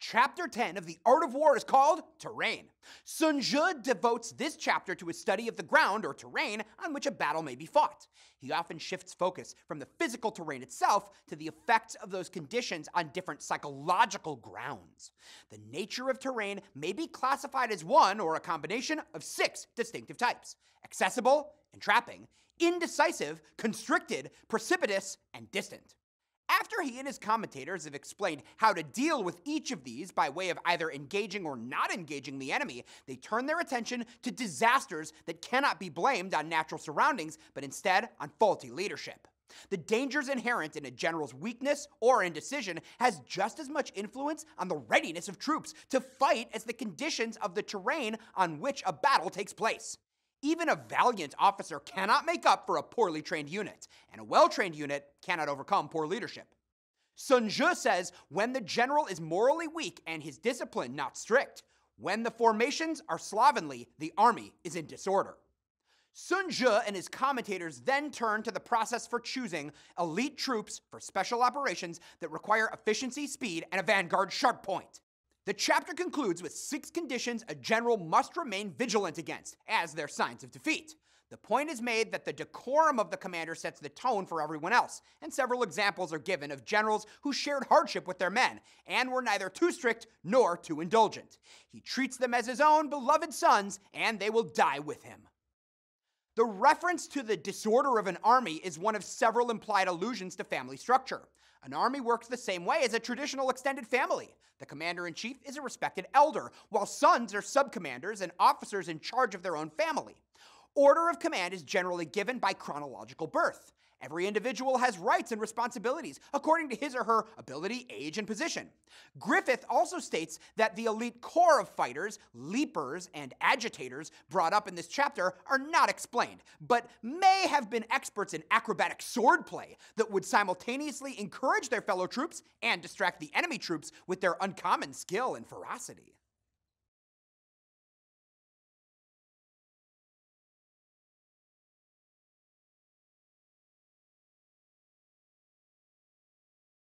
Chapter 10 of The Art of War is called Terrain. Sun Tzu devotes this chapter to a study of the ground or terrain on which a battle may be fought. He often shifts focus from the physical terrain itself to the effects of those conditions on different psychological grounds. The nature of terrain may be classified as one or a combination of six distinctive types accessible, entrapping, indecisive, constricted, precipitous, and distant. After he and his commentators have explained how to deal with each of these by way of either engaging or not engaging the enemy, they turn their attention to disasters that cannot be blamed on natural surroundings, but instead on faulty leadership. The dangers inherent in a general's weakness or indecision has just as much influence on the readiness of troops to fight as the conditions of the terrain on which a battle takes place. Even a valiant officer cannot make up for a poorly trained unit, and a well-trained unit cannot overcome poor leadership. Sun Tzu says, when the general is morally weak and his discipline not strict, when the formations are slovenly, the army is in disorder. Sun Tzu and his commentators then turn to the process for choosing elite troops for special operations that require efficiency, speed, and a vanguard sharp point. The chapter concludes with six conditions a general must remain vigilant against as their signs of defeat. The point is made that the decorum of the commander sets the tone for everyone else, and several examples are given of generals who shared hardship with their men and were neither too strict nor too indulgent. He treats them as his own beloved sons, and they will die with him. The reference to the disorder of an army is one of several implied allusions to family structure. An army works the same way as a traditional extended family. The commander in chief is a respected elder, while sons are sub commanders and officers in charge of their own family. Order of command is generally given by chronological birth. Every individual has rights and responsibilities according to his or her ability, age, and position. Griffith also states that the elite core of fighters, leapers, and agitators brought up in this chapter are not explained, but may have been experts in acrobatic swordplay that would simultaneously encourage their fellow troops and distract the enemy troops with their uncommon skill and ferocity.